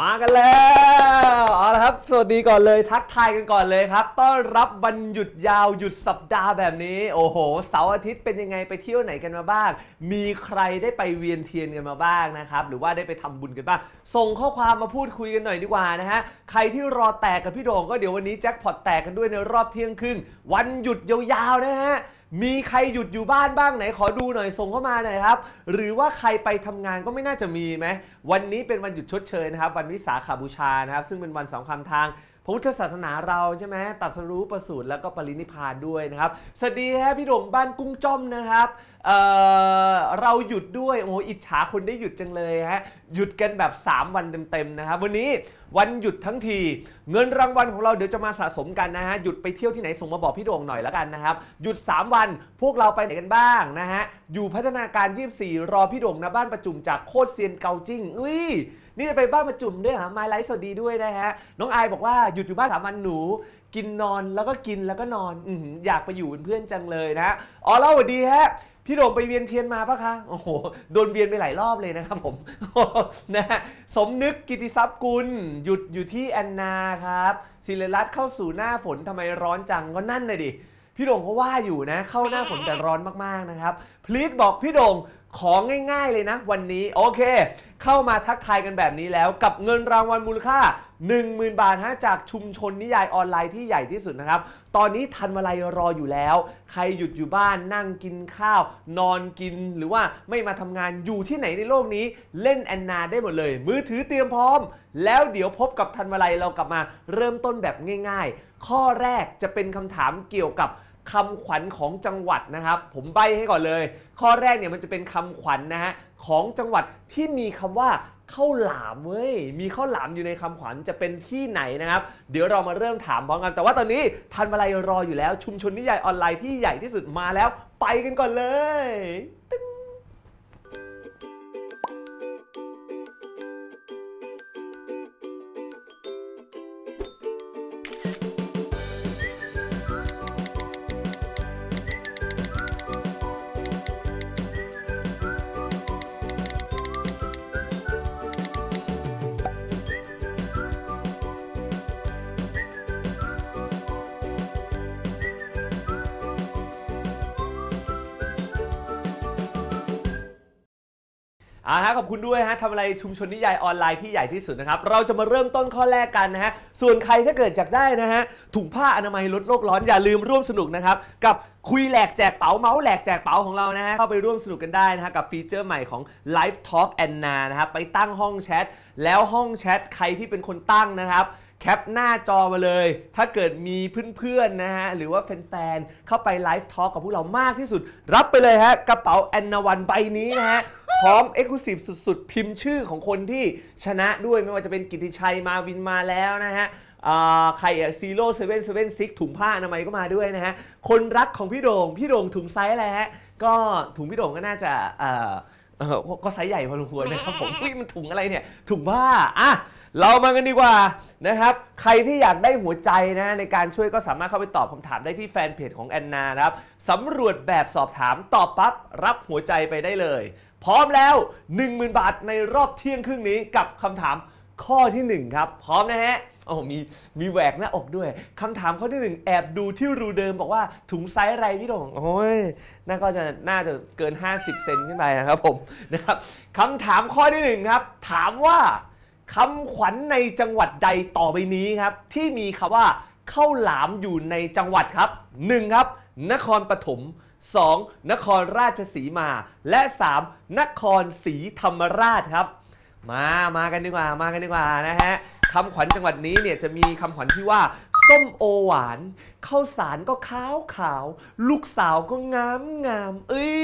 มากันแล้วเอาละครับ สวัสดีก่อนเลยทักทายกันก่อนเลยครับ ต้อนรับวันหยุดยาวหยุดสัปดาห์แบบนี้ โอ้โหเสาร์อาทิตย์เป็นยังไงไปเที่ยวไหนกันมาบ้าง มีใครได้ไปเวียนเทียนกันมาบ้างนะครับหรือว่าได้ไปทำบุญกันบ้างส่งข้อความมาพูดคุยกันหน่อยดีกว่านะฮะใครที่รอแตกกับพี่โด่งก็เดี๋ยววันนี้แจ็คพอตแตกกันด้วยในรอบเที่ยงครึ่งวันหยุดยาวๆนะฮะมีใครหยุดอยู่บ้านบ้างไหนขอดูหน่อยส่งเข้ามาหน่อยครับ หรือว่าใครไปทำงานก็ไม่น่าจะมีไหมวันนี้เป็นวันหยุดชดเชยนะครับ วันวิสาขาบูชานะครับ ซึ่งเป็นวันสองคำทางพระพุทธศาสนาเราใช่ไหมตัดสรู้ประสูติแล้วก็ปรินิพานด้วยนะครับสวัสดีครับพี่โด่งบ้านกุ้งจ้อมนะครับเเราหยุดด้วยโอ้โหอิจฉาคนได้หยุดจังเลยฮะหยุดกันแบบ 3 วันเต็มๆนะครับวันนี้วันหยุดทั้งที เงินรางวัลของเราเดี๋ยวจะมาสะสมกันนะฮะหยุดไปเที่ยวที่ไหนส่งมาบอกพี่โด่งหน่อยละกันนะครับหยุด 3วันพวกเราไปไหนกันบ้างนะฮะอยู่พัฒนาการ 24 รอพี่โด่งนะบ้านประจุมจากโคตรเซียนเกาจิ้งอุ้ยนี่จะไปบ้านประจุมด้วยฮะมาไลฟ์สวัสดีด้วยนะฮะ น้องไอบอกว่าหยุดอยู่บ้านสามวันหนู กินนอนแล้วก็กินแล้วก็นอนออยากไปอยู่เป็นเพื่อนจังเลยนะอ๋อแล้วสวัสดีฮะพี่โด่งไปเวียนเทียนมาปะคะ โอ้โห โดนเวียนไปหลายรอบเลยนะครับ ผม นะสมนึกกิติทรัพย์กุล หยุดอยู่ที่แอนนาครับ ศิริรัตน์เข้าสู่หน้าฝนทำไมร้อนจังก็นั่นเลยดิ พี่โด่งเขาว่าอยู่นะ เข้าหน้าฝนแต่ร้อนมากๆนะครับ พลีดบอกพี่โด่งของง่าย ๆเลยนะ วันนี้โอเค เข้ามาทักทายกันแบบนี้แล้วกับเงินรางวัลมูลค่า10,000บาทฮะจากชุมชน นิยายออนไลน์ที่ใหญ่ที่สุดนะครับ ตอนนี้ทันวลัยรออยู่แล้ว ใครหยุดอยู่บ้าน นั่งกินข้าว นอนกินหรือว่าไม่มาทำงานอยู่ที่ไหนในโลกนี้เล่นแอนนา ได้หมดเลย มือถือเตรียมพร้อม แล้วเดี๋ยวพบกับทันวลัยเรากลับมาเริ่มต้นแบบง่าย ๆ ข้อแรกจะเป็นคำถามเกี่ยวกับคำขวัญของจังหวัดนะครับผมใบให้ก่อนเลย ข้อแรกเนี่ยมันจะเป็นคำขวัญนนะฮะของจังหวัดที่มีคำว่าข้าวหลามเว้ยมีข้าวหลามอยู่ในคำขวัญจะเป็นที่ไหนนะครับ เดี๋ยวเรามาเริ่มถามพร้อมกัน แต่ว่าตอนนี้ทันเวลารออยู่แล้ว ชุมชนนิยายออนไลน์ที่ใหญ่ที่สุดมาแล้ว ไปกันก่อนเลยตึงเอาฮะขอบคุณด้วยฮะทำอะไรชุมชนนิยายออนไลน์ที่ใหญ่ที่สุดนะครับ เราจะมาเริ่มต้นข้อแรกกันนะฮะส่วนใครถ้าเกิดจากได้นะฮะถุงผ้าอนามัยลดโลกร้อนอย่าลืมร่วมสนุกนะครับ กับคุยแหลกแจกเป๋าเมาส์แหลกแจกเป๋าของเรานะฮะเข้าไปร่วมสนุกกันได้นะฮะกับฟีเจอร์ใหม่ของ Live Talk a n นานะครับ ไปตั้งห้องแชทแล้วห้องแชทใครที่เป็นคนตั้งนะครับแคปหน้าจอมาเลย ถ้าเกิดมีเพื่อนๆ นะฮะ หรือว่าแฟนๆ เข้าไปไลฟ์ทอล์กกับพวกเรามากที่สุด รับไปเลยฮะกระเป๋าแอนนาวันใบนี้นะฮะพร้อมเอ็กซ์คลูซีฟสุดๆ พิมพ์ชื่อของคนที่ชนะด้วยไม่ว่าจะเป็นกิติชัยมาวินมาแล้วนะฮะ ใครอะซีโร่เซเว่นเซเว่นซิกถุงผ้าอนามัยก็มาด้วยนะฮะ คนรักของพี่โดง่งพี่โด่งถุงไซส์อะไรฮะก็ถุงพี่โด่งก็น่าจะก็ไซส์ใหญ่พอสมควรนะครับผมมันถุงอะไรเนี่ยถุงผ้าอ่ะเรามากันดีกว่านะครับ ใครที่อยากได้หัวใจนะในการช่วยก็สามารถเข้าไปตอบคำถามได้ที่แฟนเพจของแอนนานะครับสำรวจแบบสอบถามตอบปั๊บ รับหัวใจไปได้เลย พร้อมแล้ว10,000 บาทในรอบเที่ยงครึ่งนี้กับคำถามข้อที่ 1 ครับ พร้อมนะฮะโอ้มีมีแหวกหน้าอกด้วยคำถามข้อที่หนึ่งแอบดูที่รูเดิมบอกว่าถุงไซส์อะไรพี่ดงโอ้ยน่าก็จะน่าจะเกิน50เซนขึ้นไปนะครับ ผมนะครับคำถามข้อที่หนึ่งครับ ถามว่าคำขวัญในจังหวัดใดต่อไปนี้ครับ ที่มีคำว่าข้าวหลามอยู่ในจังหวัดครับ 1. ครับนครปฐม 2. นครราชสีมา และ 3. นครศรีธรรมราชครับ มามากันดีกว่ามากันดีกว่านะฮะคำขวัญจังหวัดนี้เนี่ยจะมีคำขวัญที่ว่า ส้มโอหวานข้าวสารก็ขาวขาว ลูกสาวก็งามงามเอ้ย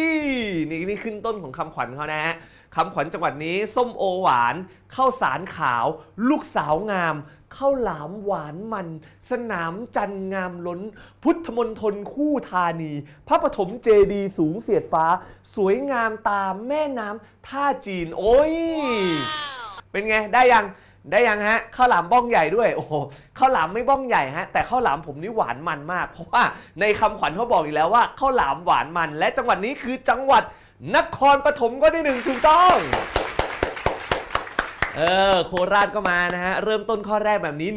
นี่นี่ขึ้นต้นของคำขวัญเขานะฮะคำขวัญจังหวัดนี้ส้มโอหวานข้าวสารขาว ลูกสาวงามข้าวหลามหวานมัน สนามจันงามล้น พุทธมนทนคู่ธานี พระปฐมเจดีสูงเสียดฟ้า สวยงามตามแม่น้ำท่าจีนโอ้ย เป็นไงได้ยังได้ยังฮะข้าวหลามบ้องใหญ่ด้วยโอ้โหข้าวหลามไม่บ้องใหญ่ฮะ แต่ข้าวหลามผมนี่หวานมันมาก เพราะว่าในคำขวัญเขาบอกอีกแล้วว่าข้าวหลามหวานมันและจังหวัดนี้คือจังหวัดนครปฐมก็ได้หนึ่งถูกต้อง เออโคราชก็มานะฮะเริ่มต้นข้อแรกแบบนี้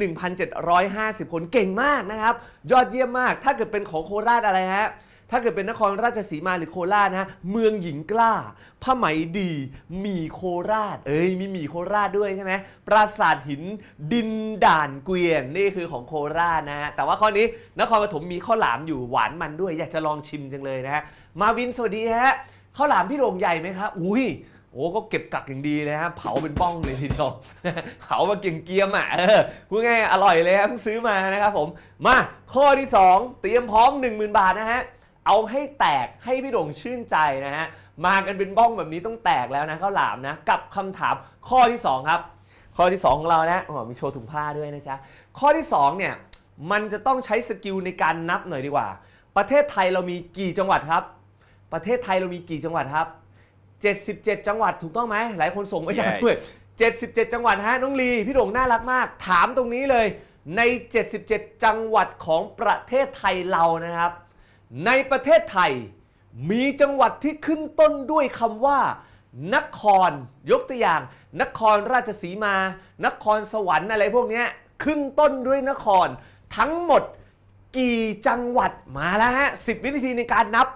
1,750 คนเก่งมากนะครับ ยอดเยี่ยมมาก ถ้าเกิดเป็นของโคราชอะไรฮะถ้าเกิดเป็นนครราชสีมาหรือโคราชนะเมืองหญิงกล้าผ้าไหมดี มีโคราช เอ้ยมีหมีโคราชด้วยใช่ไหมปราสาทหินดินด่านเกวียนนี่คือของโคราชนะฮะแต่ว่าข้อนี้นครปฐมมีข้าวหลามอยู่หวานมันด้วย อยากจะลองชิมจังเลยนะฮะมาวินสวัสดีฮะข้าวหลามพี่โด่งใหญ่ไหมครับอุ้ย โอ้ก็เก็บกักอย่างดีเลยฮะเผาเป็นบ้องเลย ทีเดียวเผามาเกี่ยงเกียม อ่ะพูดง่ายอร่อยเลยครับเพิ่งซื้อมานะครับ ผม มา ข้อที่ 2 เตรียมพร้อม 10,000 บาทนะฮะ เอาให้แตกให้พี่โด่งชื่นใจนะฮะ มากันเป็นบ้องแบบนี้ต้องแตกแล้วนะข้าวหลามนะ กับคำถามข้อที่ 2 ครับ ข้อที่2ของเรานะอ้มีโชว์ถุงผ้าด้วยนะจ๊ะ ข้อที่2เนี่ย มันจะต้องใช้สกิลในการนับหน่อยดีกว่า ประเทศไทยเรามีกี่จังหวัดครับประเทศไทยเรามีกี่จังหวัดครับ 77 จังหวัดถูกต้องไหม หลายคนส่งมาอยากด้วย77 จังหวัดฮะน้องลีพี่โด่งน่ารักมาก ถามตรงนี้เลย ใน 77 จังหวัดของประเทศไทยเรานะครับ ในประเทศไทยมีจังหวัดที่ขึ้นต้นด้วยคำว่านครยกตัวอย่าง นครราชสีมา นครสวรรค์อะไรพวกนี้ขึ้นต้นด้วยนคร ทั้งหมดกี่จังหวัดมาแล้วฮะ 10 วินาทีในการนับ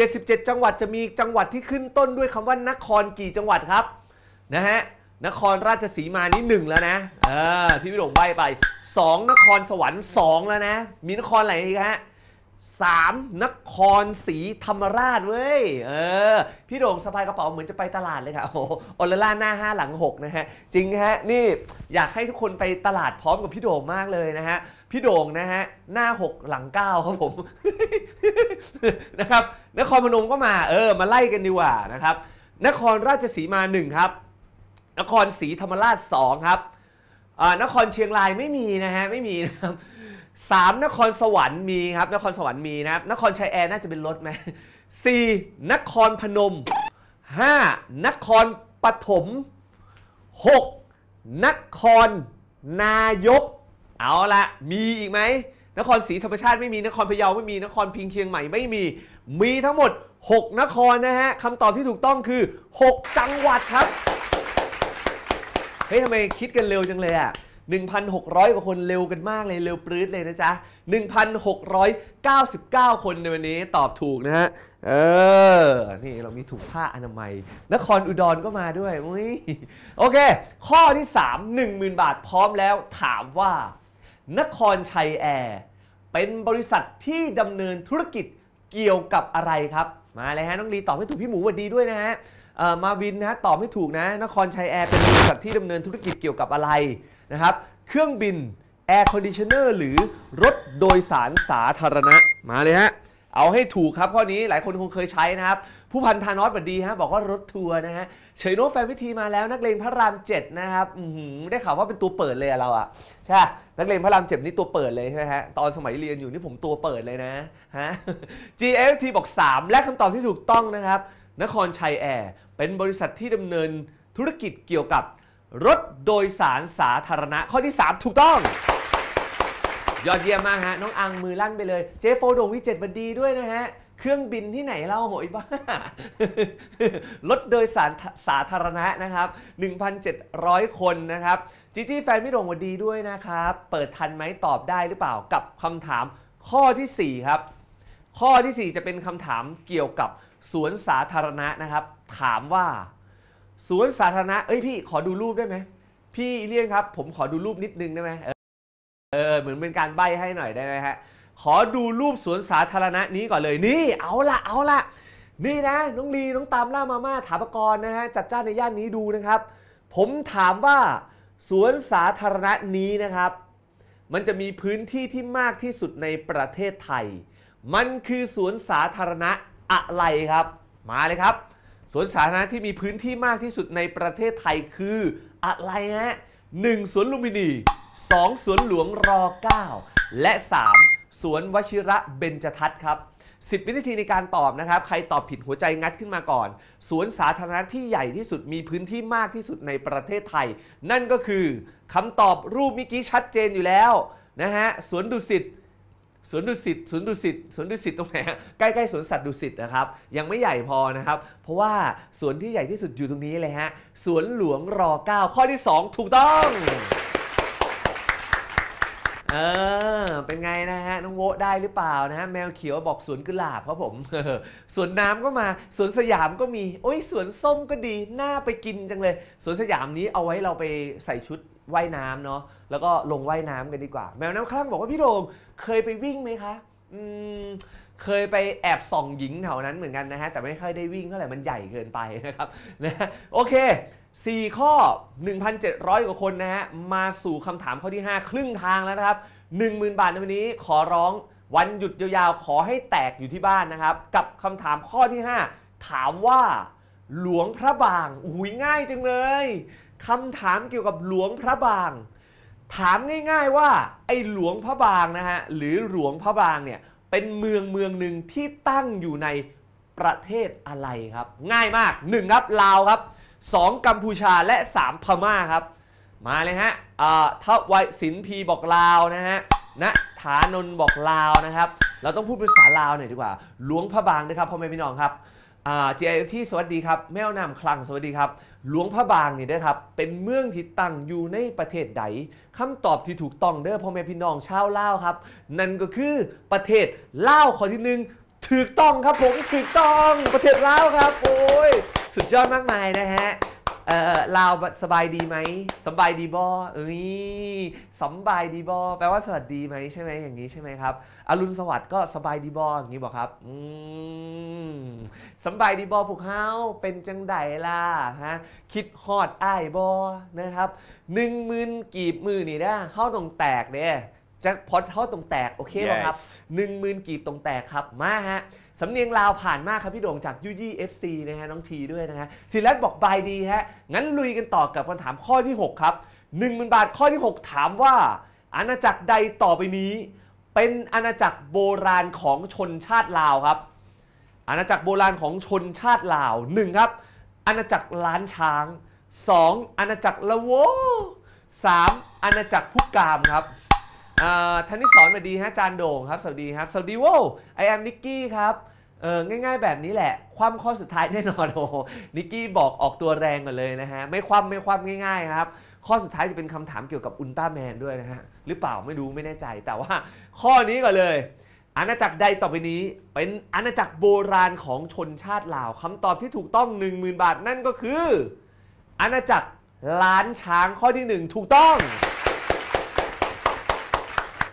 77 จังหวัดจะมีจังหวัดที่ขึ้นต้นด้วยคำว่านครกี่จังหวัดครับนะฮะนครราชสีมานี่หนึ่งแล้วนะเออที่พี่หลงใบไป 2นครสวรรค์ 2 แล้วนะ มีนครอะไรอีกฮะ3นครศรีธรรมราชเว้ยเออ พี่โด่งสะพายกระเป๋าเหมือนจะไปตลาดเลยค่ะโอ้โหออลล่าหน้า 5 หลัง6นะฮะ จริงฮะนี่อยากให้ทุกคนไปตลาดพร้อมกับพี่โด่งมากเลยนะฮะ พี่โด่งนะฮะหน้า 6 หลัง9ครับผมนะครับนครพนม ก็มา เออ มาไล่กันดีกว่านะครับ นครราชสีมา1ครับนครศรีธรรมราช2ครับอานครเชียงรายไม่มีนะฮะไม่มีนะครับสามนครสวรรค์มีครับนครสวรรค์มีนะครับนครชัยแอร์น่าจะเป็นรถไหมสี่นครพนมห้านครปฐมหกนครนายก เอาละมีอีกไหม นครศรีธรรมชาติไม่มีนครพะเยาไม่มีนครพิงเชียงใหม่ไม่มี มีทั้งหมด 6 นครนะฮะคำตอบที่ถูกต้องคือ 6 จังหวัดครับเฮ้ยทำไมคิดกันเร็วจังเลยอะ่ะ1,600 กว่าคนเร็วกันมากเลยเร็วปรื้ดเลยนะจ๊ะ 1,699 คนในวันนี้ตอบถูกนะฮะ เออ นี่ เรามีถุงผ้าอนามัย นครอุดรก็มาด้วยอุ้ยโอเค ข้อที่ 3 10,000 บาทพร้อมแล้วถามว่า นครชัยแอร์เป็นบริษัทที่ดำเนินธุรกิจเกี่ยวกับอะไรครับ มาเลยฮะน้องลีตอบให้ถูกพี่หมูวันดีด้วยนะฮะมาวินนะตอบให้ถูกนะ นครชัยแอร์เป็นบริษัทที่ดำเนินธุรกิจเกี่ยวกับอะไรนะครับ เครื่องบินแอร์คอนดิชเนอร์หรือรถโดยสารสาธารณะมาเลยฮะ เอาให้ถูกครับข้อนี้หลายคนคงเคยใช้นะครับ ผู้พันธานอสบดีฮะบอกว่ารถทัวร์นะฮะเฉยโนแฟนพิธีมาแล้ว นักเลงพระรามเจ็ดนะครับ ได้ข่าวว่าเป็นตัวเปิดเลยเราอะใช่นักเลงพระรามเจ็ดนี่ตัวเปิดเลยใช่ไหมฮะ ตอนสมัยเรียนอยู่นี่ผมตัวเปิดเลยนะฮะ GFT บอก3 และคำตอบที่ถูกต้องนะครับ นครชัยแอร์เป็นบริษัทที่ดำเนินธุรกิจเกี่ยวกับรถโดยสารสาธารณะ ข้อที่ 3 ถูกต้อง ยอดเยี่ยมมากฮะ น้องอังมือลั่นไปเลย เจฟโฟโดงวิเจ็ดบดีด้วยนะฮะ เครื่องบินที่ไหนเล่าโหยบ้า รถโดยสารสาธารณะนะครับ 1,700 คนนะครับ จีจี้แฟนพี่โด่งวดีด้วยนะครับ เปิดทันไหมตอบได้หรือเปล่ากับคำถามข้อที่ 4 ครับ ข้อที่ 4 จะเป็นคำถามเกี่ยวกับสวนสาธารณะนะครับ ถามว่าสวนสาธารณะ เอ้ยพี่ ขอดูรูปได้ไหม พี่เลี่ยงครับ ผมขอดูรูปนิดนึงได้ไหมเออเหมือนเป็นการใบ้ให้หน่อยได้ไหมฮะ ขอดูรูปสวนสาธารณะนี้ก่อนเลย นี่ เอาละเอาละนี่นะ น้องลี น้องตามล่ามาม่าถาปกร นะฮะ จัดจ้านในย่านนี้ดูนะครับ ผมถามว่าสวนสาธารณะนี้นะครับ มันจะมีพื้นที่ที่มากที่สุดในประเทศไทย มันคือสวนสาธารณะอะไรครับ มาเลยครับสวนสาธารณะที่มีพื้นที่มากที่สุดในประเทศไทยคืออะไรฮะหนึ่งสวนลุมพินีสองสวนหลวงรอเก้าและสามสวนวชิระเบญจทัศน์ครับสิบวินาทีในการตอบนะครับ ใครตอบผิดหัวใจงัดขึ้นมาก่อน สวนสาธารณะที่ใหญ่ที่สุดมีพื้นที่มากที่สุดในประเทศไทย นั่นก็คือคำตอบรูปเมื่อกี้ชัดเจนอยู่แล้วนะฮะสวนดุสิตสวนดุสิตสวนดุสิตสวนดุสิตตรงไหนใกล้ๆสวนสัตว์ดุสิตนะครับยังไม่ใหญ่พอนะครับ เพราะว่าสวนที่ใหญ่ที่สุดอยู่ตรงนี้เลยฮะ สวนหลวงรอเก้าข้อที่ 2 ถูกต้องเออเป็นไงนะฮะ น้องโวได้หรือเปล่านะฮะ แมวเขียวบอกสวนกุหลาบครับผมสวนน้ำก็มา สวนสยามก็มีโอ้ยสวนส้มก็ดีน่าไปกินจังเลย สวนสยามนี้เอาไว้เราไปใส่ชุดว่ายน้ำเนาะแล้วก็ลงว่ายน้ำกันดีกว่า แมวน้ำคลั่งบอกว่าพี่โดมเคยไปวิ่งไหมคะ อืมเคยไปแอบส่องหญิงแถวนั้นเหมือนกันนะฮะ แต่ไม่ค่อยได้วิ่งเท่าไหร่มันใหญ่เกินไปนะครับนะโอเค4ข้อ 1,700 กว่าคนนะฮะ มาสู่คำถามข้อที่ 5 ครึ่งทางแล้วนะครับ 10,000 บาทในวันนี้ขอร้องวันหยุดยาวๆ ขอให้แตกอยู่ที่บ้านนะครับ กับคำถามข้อที่ 5 ถามว่า หลวงพระบาง อุ้ยง่ายจังเลยคำถามเกี่ยวกับหลวงพระบาง ถามง่ายๆว่าไอ้หลวงพระบางนะฮะหรือหลวงพระบางเนี่ยเป็นเมืองเมืองหนึ่งที่ตั้งอยู่ในประเทศอะไรครับง่ายมาก1ครับลาวครับ2กัมพูชาและ 3 พม่าครับมาเลยฮะทวายสินพีบอกลาวนะฮะณฐานนบอกลาวนะครับ เราต้องพูดภาษาลาวหน่อยดีกว่าหลวงพระบางนะครับพ่อแม่พี่น้องครับีไอที่สวัสดีครับ แมวนำคลังสวัสดีครับ หลวงพระบางนี่นะครับเป็นเมืองที่ตั้งอยู่ในประเทศใดคำตอบที่ถูกต้องเด้อพ่อแม่พี่น้องชาวลาวครับนั่นก็คือประเทศลาวข้อที่หนึ่งถูกต้องครับผมถูกต้องประเทศลาวครับโอ้ยสุดยอดมากมายนะฮะเออลาวสบายดีไหมสบายดีบอเอ้ยสบายดีบอแปลว่าสวัสดีไหมใช่ไหมอย่างนี้ใช่ไหมครับอรุณสวัสดิ์ก็สบายดีบออย่างนี้บอกครับอืมสบายดีบอผูกเฮาเป็นจังไดล่ะฮะคิดฮอดอ้ายบอนะครับหนึ่งมื่นกีบมือนี่นะเข้าตรงแตกเด้จะพอดเท่าตรงแตก โอเคป่ะครับหนึ่งหมื่นกีบตรงแตกครับ มาฮะ สำเนียงลาวผ่านมากครับพี่โด่งจากยูยี่เอฟซีนะฮะน้องทีด้วยนะฮะสิรัตบอกบายดีฮะ งั้นลุยกันต่อกับคำถามข้อที่ 6 ครับ1 0,000บาทข้อที่ 6 ถามว่า อาณาจักรใดต่อไปนี้ เป็นอาณาจักรโบราณของชนชาติลาวครับอาณาจักรโบราณของชนชาติลาว 1 ครับอาณาจักรล้านช้าง 2. อาณาจักรละโว 3. อาณาจักรพุกามครับท่าที่สอนสวัสดีฮะจานโด่งครับสวัสดีครับสวัสดีโว้ไอแอมนิกกี้ครับเออง่ายๆแบบนี้แหละ คว่ำข้อสุดท้ายแน่นอนโอ้นิกกี้บอกออกตัวแรงก่อนเลยนะฮะ ไม่คว่ำไม่คว่ำง่ายๆ ครับ ข้อสุดท้ายจะเป็นคำถามเกี่ยวกับอุลตร้าแมนด้วยนะฮะ หรือเปล่าไม่รู้ไม่แน่ใจแต่ว่า ข้อนี้ก่อนเลย อาณาจักรใดต่อไปนี้ เป็นอาณาจักรโบราณของชนชาติลาวคำตอบที่ถูกต้อง 10,000 บาทนั่นก็คือ อาณาจักรล้านช้างข้อที่ 1 ถูกต้อง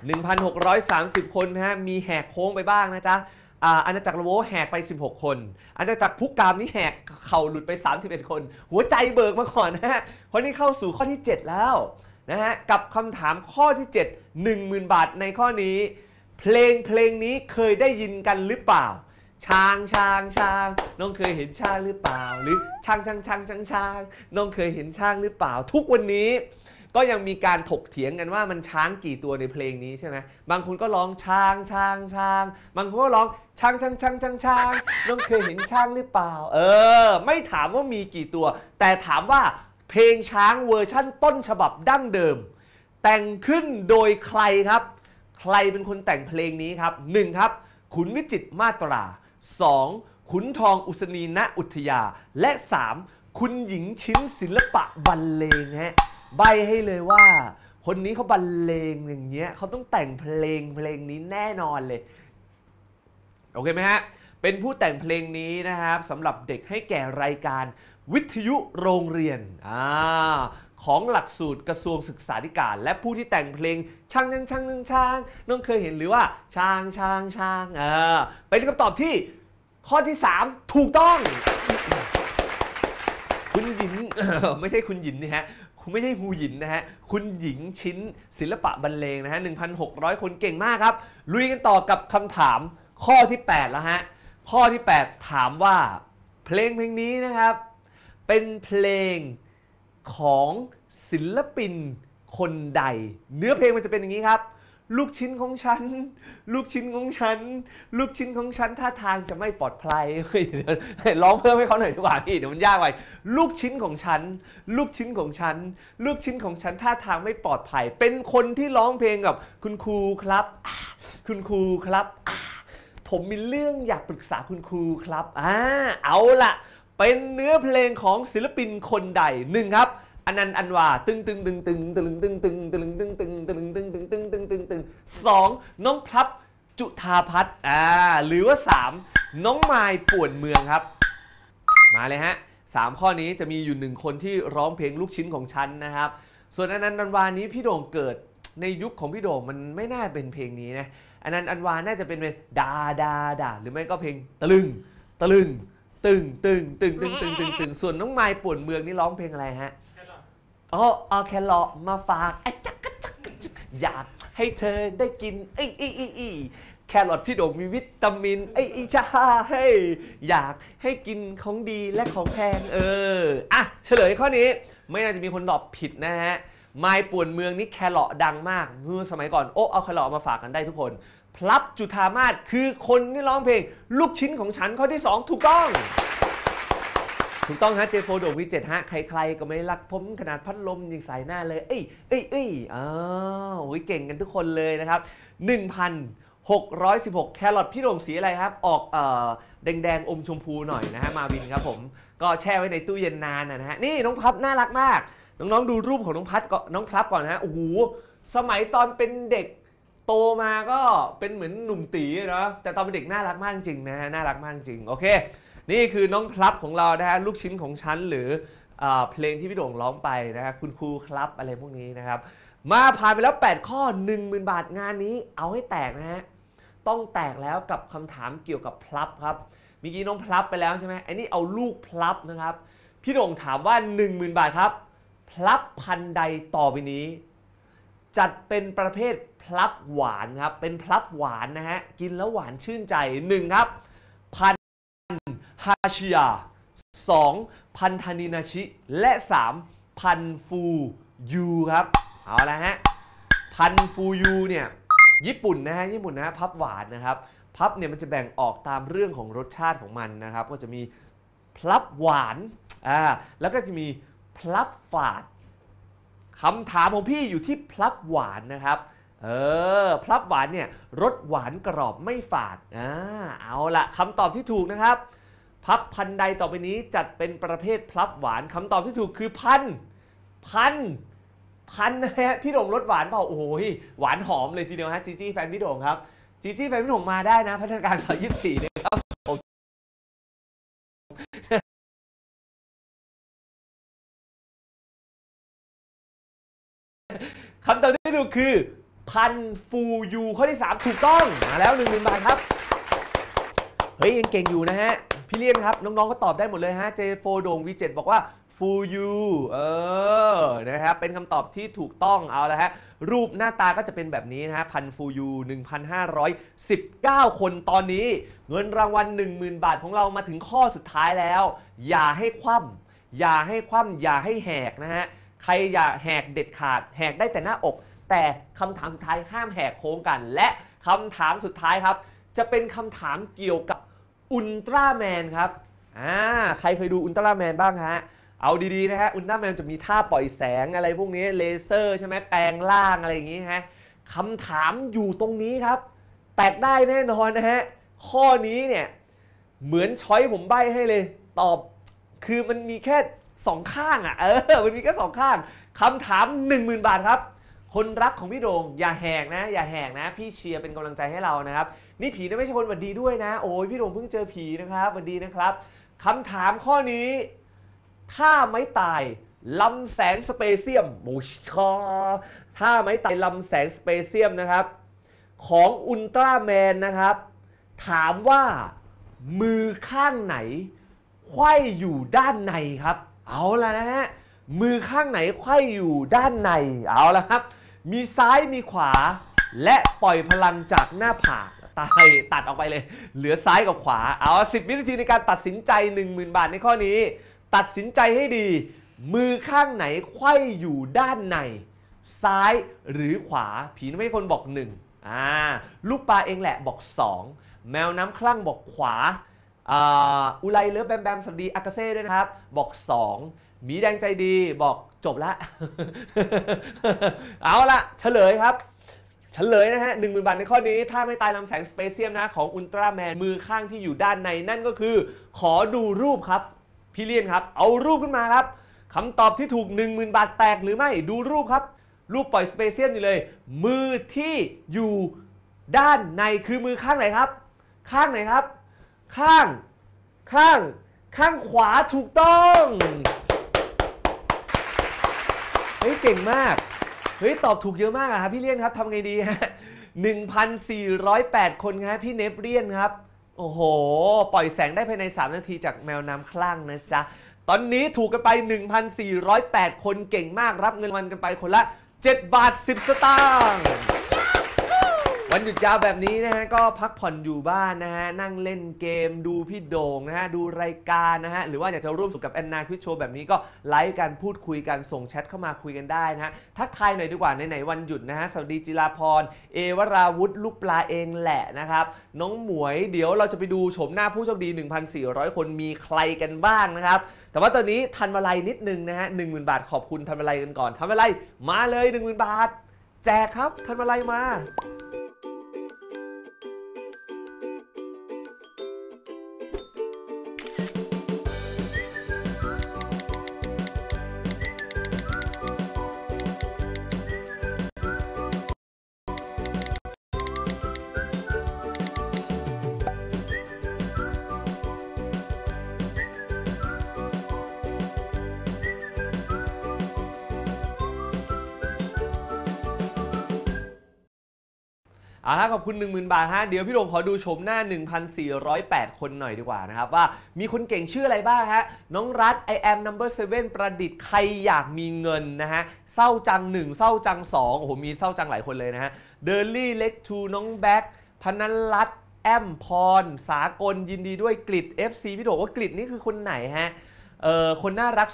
1,630 คนนะฮะ มีแหกโค้งไปบ้างนะจ๊ะอาณาจักรโวแหกไป 16 คนอาณาจักรพุกามนี่แหกเข่าหลุดไป 31 คน หัวใจเบิกมาก่อนนะฮะ เพราะนี่เข้าสู่ข้อที่ 7 แล้วนะฮะ กับคำถามข้อที่ 7 10,000บาท ในข้อนี้ เพลงเพลงนี้เคยได้ยินกันหรือเปล่า ช้างช้างช้าง น้องเคยเห็นช้างหรือเปล่า หรือช้างช้างช้างช้างช้าง น้องเคยเห็นช้างหรือเปล่า ทุกวันนี้ก็ยังมีการถกเถียงกันว่ามันช้างกี่ตัวในเพลงนี้ใช่ไหมบางคนก็ร้องช้างช้างช้างบางคนก็ร้องช้างช้างช้างช้างช้างน้องเคยเห็นช้างหรือเปล่า เออ ไม่ถามว่ามีกี่ตัว แต่ถามว่า เพลงช้างเวอร์ชั่นต้นฉบับดั้งเดิม แต่งขึ้นโดยใครครับ ใครเป็นคนแต่งเพลงนี้ครับ 1 ครับขุนวิจิตมาตรา 2. ขุนทองอุศนีณอุทยา และ 3. คุณหญิงชิ้นศิลปะบรรเลงฮะใบให้เลยว่า คนนี้เขาบรรเลงอย่างเงี้ยเขาต้องแต่งเพลงเพลงนี้แน่นอนเลยโอเคไหมฮะ เป็นผู้แต่งเพลงนี้นะครับสำหรับเด็กให้แก่รายการวิทยุโรงเรียน อ่า ของหลักสูตรกระทรวงศึกษาธิการ และผู้ที่แต่งเพลงช่างช่างช่างช่างช่างน้องเคยเห็นหรือว่าช่างช่างช่างเออเป็นคำตอบที่ข้อที่ 3 ถูกต้อง คุณหยินไม่ใช่คุณหยินนี่ฮะคุณไม่ใช่ฮูหยินนะฮะ คุณหญิงชิ้นศิลปะบรรเลงนะฮะ1,600 คนเก่งมากครับลุยกันต่อกับคำถามข้อที่ 8 แล้วฮะ ข้อที่ 8 ถามว่าเพลงเพลงนี้นะครับ เป็นเพลงของศิลปินคนใด เนื้อเพลงมันจะเป็นอย่างนี้ครับลูกชิ้นของฉัน ลูกชิ้นของฉัน ลูกชิ้นของฉันท่าทางจะไม่ปลอดภัยร้องเพิ่มให้เขาหน่อยดีกว่าพี่เดี๋ยวมันยากไป ลูกชิ้นของฉัน ลูกชิ้นของฉัน ลูกชิ้นของฉันท่าทางไม่ปลอดภัย เป็นคนที่ร้องเพลงกับคุณครูครับ คุณครูครับ ผมมีเรื่องอยากปรึกษาคุณครูครับ อ่า เอาละเป็นเนื้อเพลงของศิลปินคนใดหนึ่งครับอันนันอันวาตึงตึงตึงตึงตึงตึงตึงตึงตึงตึงตึงตึงตึงตึงตึงตึงตึงสองน้องพลับจุธาพัฒน์อ่าหรือว่าสามน้องไม้ป่วนเมืองครับมาเลยฮะสามข้อนี้จะมีอยู่หนึ่งคนที่ร้องเพลงลูกชิ้นของฉันนะครับ ส่วนอันนันอันวานี้พี่โด่งเกิดในยุคของพี่โด่งมันไม่น่าเป็นเพลงนี้นะอันนันอันวาน่าจะเป็นเพลงดาดาดาหรือไม่ก็เพลงตะลึงตะลึงตึงตึงตึงตึงตึงตึงตึงส่วนน้องไม้ป่วนเมืองนี่ร้องเพลงอะไรฮะโอ้เอาแครอทมาฝากอ้จักกะจักกจักอยากให้เธอได้กินไอ้ไอ้ไอ้แครอทพี่โด่งมีวิตามิน ไอ้ไอ้ชาเฮ้ยอยากให้กินของดีและของแพงเอออ่ะเฉลยข้อนี้ ไม่น่าจะมีคนตอบผิดนะฮะไม้ป่วนเมืองนี่แครอทดังมาก เมื่อสมัยก่อนโอ้เอาแครอทมาฝากกันได้ทุกคน พลับจุธามาศคือคนที่ร้องเพลง ลูกชิ้นของฉันข้อที่2ถูกต้องถูกต้องฮะ J4 โดวิ7ฮะใครๆก็ไม่รักผมขนาดพัดลมยังใส่หน้าเลย เอ้ยเอ้ยเอ้ยอ๋อโอ้ยเก่งกันทุกคนเลยนะครับ 1,616 แครอทพี่โดมงสีอะไรครับ ออกเอ่อแดงๆอมชมพูหน่อยนะฮะมาวินครับผม ก็แช่ไว้ในตู้เย็นนานนะฮะนี่น้องพับน่ารักมาก น้องๆดูรูปของน้องพัดก่อนน้องพับก่อนนะฮะโอ้โหสมัยตอนเป็นเด็กโตมาก็เป็นเหมือนหนุ่มตีนะแต่ตอนเป็นเด็กน่ารักมากจริงนะฮะน่ารักมากจริงโอเคนี่คือน้องพลับของเรานะฮะลูกชิ้นของฉันหรือเอเพลงที่พี่ดวงร้องไปนะฮะคุณครูครับอะไรพวกนี้นะครับมาผ่านไปแล้ว 8 ข้อ 10,000 บาทงานนี้เอาให้แตกนะฮะต้องแตกแล้วกับคำถามเกี่ยวกับพลับครับเมื่อกี้น้องพลับไปแล้วใช่ไหมไอ้นี่เอาลูกพลับนะครับ พี่ดวงถามว่า 10,000 บาทครับพลับพันใดต่อไปนี้ จัดเป็นประเภทพลับหวานครับเป็นพลับหวานนะฮะกินแล้วหวานชื่นใจ1ครับฮาชิยา 2. พันธนินาชิ และ 3. พันฟูยูครับเอาละฮะพันฟูยูเนี่ยญี่ปุ่นนะฮะญี่ปุ่นนะพับหวานนะครับ พับเนี่ยมันจะแบ่งออกตามเรื่องของรสชาติของมันนะครับ ก็จะมีพลับหวานอ่าแล้วก็จะมีพลับฝาดคำถามของพี่อยู่ที่พลับหวานนะครับเออพลับหวานเนี่ยรสหวานกรอบไม่ฝาดอ่าเอาละคำตอบที่ถูกนะครับพับพันใดต่อไปนี้จัดเป็นประเภทพลับหวานคำตอบที่ถูกคือพัน พันพันนะฮะพี่โด่งรสหวานเปล่าโอ้โหหวานหอมเลยทีเดียวฮะจีจี้แฟนพี่โด่งครับจีจี้แฟนพี่โด่งมาได้นะ พัฒนาการสายยี่สี่นะครับคำตอบที่ถูกคือพันฟูยูข้อที่3ถูกต้องมาแล้ว1นึ่งบาทครับเฮ้ยยังเก่งอยู่นะฮะ พี่เลี้ยงครับ น้องๆก็ตอบได้หมดเลยฮะ J4 โดง V7 บอกว่า f ูยู You เออนะครับเป็นคำตอบที่ถูกต้องเอาละฮะ รูปหน้าตาก็จะเป็นแบบนี้นะฮะ พันฟูยู1,519 คนตอนนี้ เงินรางวัล 10,000 บาทของเรามาถึงข้อสุดท้ายแล้ว อย่าให้คว่ำอย่าให้คว่ำอย่าให้แหกนะฮะ ใครอย่าแหกเด็ดขาด แหกได้แต่หน้าอก แต่คำถามสุดท้ายห้ามแหกโค้งกัน และคำถามสุดท้ายครับ จะเป็นคำถามเกี่ยวกับอุลตร้าแมนครับ อ่า ใครเคยดูอุลตร้าแมนบ้างฮะ เอาดีๆนะฮะ อุลตร้าแมนจะมีท่าปล่อยแสงอะไรพวกนี้ เลเซอร์ ใช่ไหม แปลงร่างอะไรอย่างนี้ฮะคำถามอยู่ตรงนี้ครับ แตกได้แน่นอนนะฮะ ข้อนี้เนี่ย เหมือนช้อยผมใบให้เลย ตอบ คือมันมีแค่สองข้างอะ่ะเออ มันมีแค่สองข้าง คำถาม 10,000 บาทครับคนรักของพี่โด่งอย่าแหกนะอย่าแหกนะ พี่เชียร์เป็นกำลังใจให้เรานะครับนี่ผีนะไม่ใช่คนหวัดดีด้วยนะ โอ้ยพี่โด่งเพิ่งเจอผีนะครับหวัดดีนะครับ คำถามข้อนี้ ถ้าไม่ตายลำแสงสเปเซียมบูชคอถ้าไม่ตายลำแสงสเปเซียมนะครับ ของอุลตร้าแมนนะครับ ถามว่ามือข้างไหนไขว้อยู่ด้านในครับ เอาละนะฮะ มือข้างไหนไขว้อยู่ด้านในเอาละครับมีซ้ายมีขวา และปล่อยพลังจากหน้าผากตาย ตัดออกไปเลย เหลือซ้ายกับขวา เอา 10วินาที ในการตัดสินใจ 10,000 บาทในข้อนี้ ตัดสินใจให้ดี มือข้างไหนไขว้อยู่ด้านใน ซ้ายหรือขวา ผีน้ำให้คนบอก1อ่าลูกปลาเองแหละบอก 2 แมวน้ำคลั่ง บอกขวาอุไลเลอบแบมแบมสวัสดีอากาเซ่ด้วยนะครับบอก2หมีแดงใจดีบอกจบละ เอาละเฉลยครับ เฉลยนะฮะหนึ่งหมื่นบาทในข้อนี้ถ้าไม่ตายลำแสงสเปเซียมนะ ของอุลตร้าแมนมือข้างที่อยู่ด้านในนั่นก็คือ ขอดูรูปครับพี่เลียนครับ เอารูปขึ้นมาครับคำตอบที่ถูก 10,000 บาทแตกหรือไม่ดูรูปครับ รูปปล่อยสเปเซียมอยู่เลย มือที่อยู่ด้านในคือมือข้างไหนครับ ข้างไหนครับ ข้างข้างข้างขวาถูกต้องเฮ้ยเก่งมาก เฮ้ยตอบถูกเยอะมากอะครับพี่เลี้ยนครับทำไงดีฮะ1,408 คนครับพี่เนปเรียนครับ โอ้โห ปล่อยแสงได้ภายใน 3 นาทีจากแมวน้ำคลั่งนะจ๊ะ ตอนนี้ถูกกันไป 1,408 คนเก่งมากรับเงินวันกันไปคนละ 7 บาท 10 สตางค์วันหยุดยาวแบบนี้นะฮะ ก็พักผ่อนอยู่บ้านนะฮะ นั่งเล่นเกม ดูพี่โด่งนะฮะ ดูรายการนะฮะ หรือว่าอยากจะร่วมสนุกกับแอนนาคิชโชว์แบบนี้ก็ไลฟ์กัน พูดคุยกัน ส่งแชทเข้ามาคุยกันได้นะฮะ ทักทายหน่อยดีกว่าในไหนวันหยุดนะฮะสวัสดีจิราพร เอวราวุธลูกปลาเองแหละนะครับ น้องหมวยเดี๋ยวเราจะไปดูชม หน้าผู้โชคดี 1,400 คน มีใครกันบ้างนะครับ แต่ว่าตอนนี้ทันวลยนิดนึงนะฮะหนึ่งหมื่นบาทขอบคุณทันวลยกันก่อน ทันวลยมาเลยหนึ่งหมื่นบาท แจกครับทันวลยมาเอาละขอบคุณ10,000บาทฮะ เดี๋ยวพี่โดมขอดูชมหน้า 1,408 คนหน่อยดีกว่านะครับ ว่ามีคนเก่งชื่ออะไรบ้างฮะ น้องรัฐ I am number 7 ประดิษฐ์ ใครอยากมีเงินนะฮะ เศร้าจัง 1เศร้าจัง2โอ้โห มีเศร้าจังหลายคนเลยนะฮะ เดลลี่ เล็กทูน้องแบ็คพนันรัฐแอมพร สากลยินดีด้วยกริด FC พี่โดมว่ากริดนี่คือคนไหนฮะ เออคนน่ารัก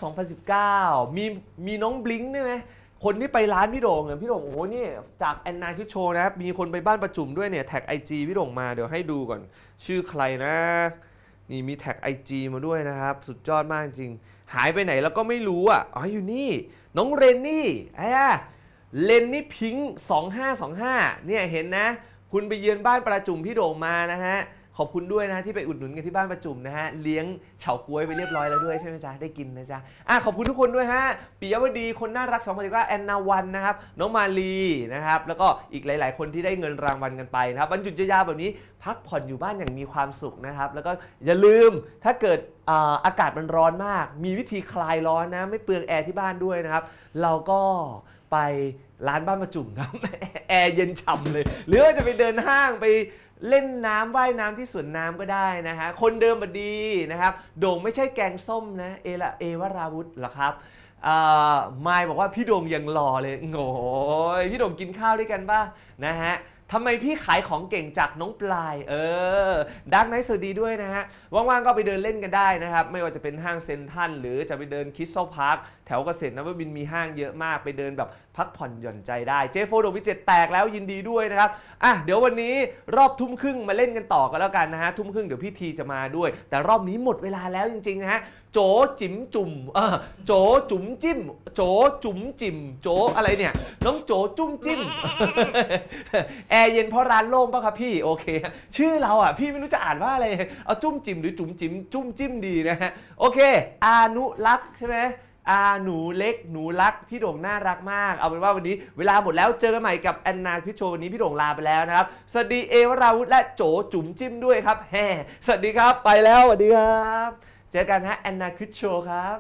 2019 มี มีน้องบลิง์ใช่ไหมคนที่ไปร้านพี่โด่งเนี่ยพี่โด่งโอ้โหนี่จากแอนนาคิดโชนะครับมีคนไปบ้านประจุมด้วยเนี่ยแท็กไอจีพี่โด่งมา เดี๋ยวให้ดูก่อนชื่อใครนะ นี่มีแท็กไอจีมาด้วยนะครับ สุดยอดมากจริง หายไปไหนแล้วก็ไม่รู้อ่ะอ๋ออยู่นี่ น้องเรนนี่อ้เรนนี่พิงค์2525 เนี่ยเห็นนะ คุณไปเยือนบ้านประจุมพี่โด่งมานะฮะขอบคุณด้วยนะที่ไปอุดหนุนกันที่บ้านประจุมนะฮะ เลี้ยงเฉาก้วยไปเรียบร้อยแล้วด้วยใช่ไหมจ๊ะได้กินนะจ๊ะอ่ะขอบคุณทุกคนด้วยฮะปิยวดีคนน่ารักสองคนจากแอนนาวันนะครับน้องมาลีนะครับแล้วก็อีกหลายๆคนที่ได้เงินรางวัลกันไปนะครับวันหยุดยาวๆแบบนี้พักผ่อนอยู่บ้านอย่างมีความสุขนะครับ แล้วก็อย่าลืมถ้าเกิดอากาศมันร้อนมาก มีวิธีคลายร้อนนะไม่เปลืองแอร์ที่บ้านด้วยนะครับเราก็ไปร้านบ้านประจุมครับแอร์เย็นฉ่ำเลยหรือว่าจะไปเดินห้างไปเล่นน้ำว่ายน้ำที่สวนน้ำก็ได้นะฮะ คนเดิมบดีนะครับ โด่งไม่ใช่แกงส้มนะ เอละ เอวราวุธหรอครับมายบอกว่าพี่โดมยังรอเลยโอ้ยพี่โดมกินข้าวด้วยกันป่ะนะฮะทำไมพี่ขายของเก่งจากน้องปลาย เออดักไนท์สวัสดีด้วยนะฮะ ว่างๆ ก็ไปเดินเล่นกันได้นะครับไม่ว่าจะเป็นห้างเซนทันหรือจะไปเดินคิสโซพาร์คแถวเกษตรนวมินมีห้างเยอะมากไปเดินแบบพักผ่อนหย่อนใจได้ เจโฟโดวิเจตแตกแล้วยินดีด้วยนะครับอ่ะเดี๋ยววันนี้รอบทุ่มครึ่งมาเล่นกันต่อกันแล้วกันนะฮะทุ่มครึ่งเดี๋ยวพี่ทีจะมาด้วย แต่รอบนี้หมดเวลาแล้วจริงๆนะฮะโจจิ๋มจุ่มโจจุ๋มจิ้มโจจุ๋มจิ๋มโจอะไรเนี่ย น้องโจจุ้มจิ้มแอร์เย็นเพราะร้านโล่งป่ะครับพี่ โอเค ชื่อเราอ่ะ พี่ไม่รู้จะอ่านว่าอะไร เอาจุ้มจิ๋มหรือจุ๋มจิ๋มจุ้มจิ้มดีนะฮะ โอเคอานุรักษ์ใช่ไหมอาหนูเล็ก หนูรัก พี่โด่งน่ารักมาก เอาเป็นว่าวันนี้เวลาหมดแล้วเจอกันใหม่กับแอนนาพิโชวันนี้พี่โด่งลาไปแล้วนะครับ สวัสดีเอวราวุธและโจจุ๋มจิ้มด้วยครับ แฮ่สวัสดีครับ ไปแล้ว สวัสดีครับเจอกันฮะแอนนาคิดโชครับ